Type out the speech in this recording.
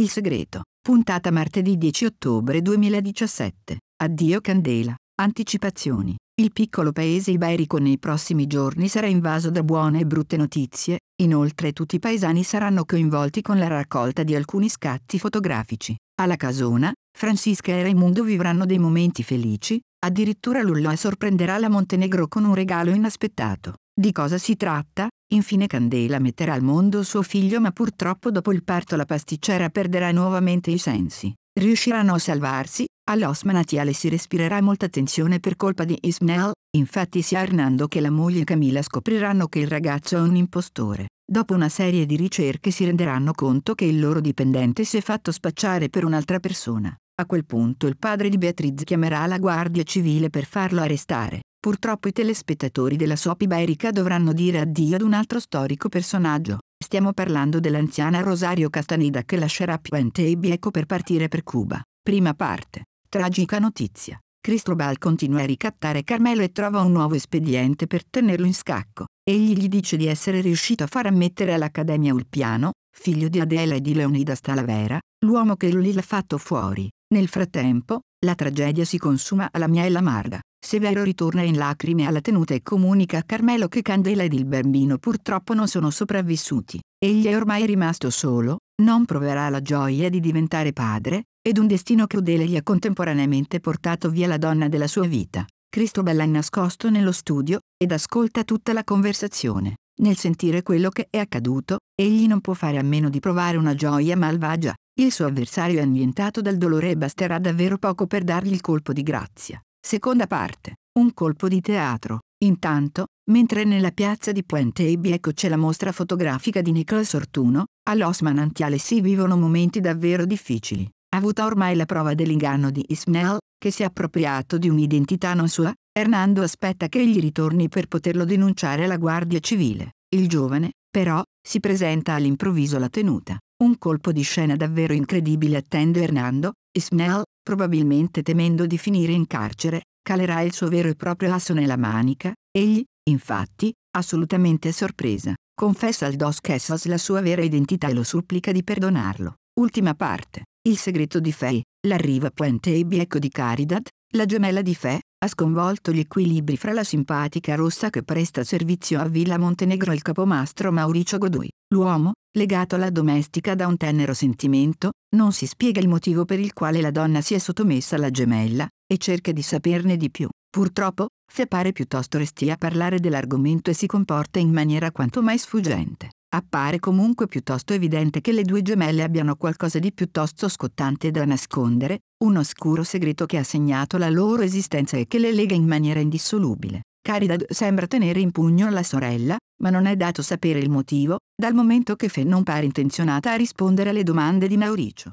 Il segreto. Puntata martedì 10 ottobre 2017. Addio Candela. Anticipazioni. Il piccolo paese iberico nei prossimi giorni sarà invaso da buone e brutte notizie, inoltre tutti i paesani saranno coinvolti con la raccolta di alcuni scatti fotografici. Alla casona, Francisca e Raimundo vivranno dei momenti felici, addirittura Lulloa sorprenderà la Montenegro con un regalo inaspettato. Di cosa si tratta? Infine Candela metterà al mondo suo figlio ma purtroppo dopo il parto la pasticcera perderà nuovamente i sensi. Riusciranno a salvarsi, all'Osmanatiale si respirerà molta tensione per colpa di Ismael, infatti sia Arnando che la moglie Camilla scopriranno che il ragazzo è un impostore. Dopo una serie di ricerche si renderanno conto che il loro dipendente si è fatto spacciare per un'altra persona. A quel punto il padre di Beatriz chiamerà la guardia civile per farlo arrestare. Purtroppo i telespettatori della soap iberica dovranno dire addio ad un altro storico personaggio. Stiamo parlando dell'anziana Rosario Castaneda che lascerà Puente e Bieco per partire per Cuba. Prima parte. Tragica notizia. Cristobal continua a ricattare Carmelo e trova un nuovo espediente per tenerlo in scacco. Egli gli dice di essere riuscito a far ammettere all'Accademia Ulpiano, figlio di Adela e di Leonida Stalavera, l'uomo che lui l'ha fatto fuori. Nel frattempo, la tragedia si consuma alla mia e la Marga. Severo ritorna in lacrime alla tenuta e comunica a Carmelo che Candela ed il bambino purtroppo non sono sopravvissuti. Egli è ormai rimasto solo, non proverà la gioia di diventare padre, ed un destino crudele gli ha contemporaneamente portato via la donna della sua vita. Cristobal è nascosto nello studio, ed ascolta tutta la conversazione. Nel sentire quello che è accaduto, egli non può fare a meno di provare una gioia malvagia. Il suo avversario è annientato dal dolore e basterà davvero poco per dargli il colpo di grazia. Seconda parte. Un colpo di teatro. Intanto, mentre nella piazza di Puente e Bieco c'è la mostra fotografica di Nicola Sortuno, all'Os Manantiale si vivono momenti davvero difficili. Avuta ormai la prova dell'inganno di Ismael, che si è appropriato di un'identità non sua, Hernando aspetta che egli ritorni per poterlo denunciare alla Guardia Civile. Il giovane, però si presenta all'improvviso la tenuta. Un colpo di scena davvero incredibile attende Hernando, Ismael, probabilmente temendo di finire in carcere, calerà il suo vero e proprio asso nella manica, egli, infatti, assolutamente sorpresa, confessa al Dos Quesos la sua vera identità e lo supplica di perdonarlo. Ultima parte. Il segreto di Fei, l'arriva puente e bieco di Caridad, la gemella di Fe, ha sconvolto gli equilibri fra la simpatica rossa che presta servizio a Villa Montenegro e il capomastro Mauricio Godoy. L'uomo, legato alla domestica da un tenero sentimento, non si spiega il motivo per il quale la donna si è sottomessa alla gemella, e cerca di saperne di più. Purtroppo, Fe pare piuttosto restia a parlare dell'argomento e si comporta in maniera quanto mai sfuggente. Appare comunque piuttosto evidente che le due gemelle abbiano qualcosa di piuttosto scottante da nascondere, un oscuro segreto che ha segnato la loro esistenza e che le lega in maniera indissolubile. Caridad sembra tenere in pugno la sorella, ma non è dato sapere il motivo, dal momento che Fe non pare intenzionata a rispondere alle domande di Mauricio.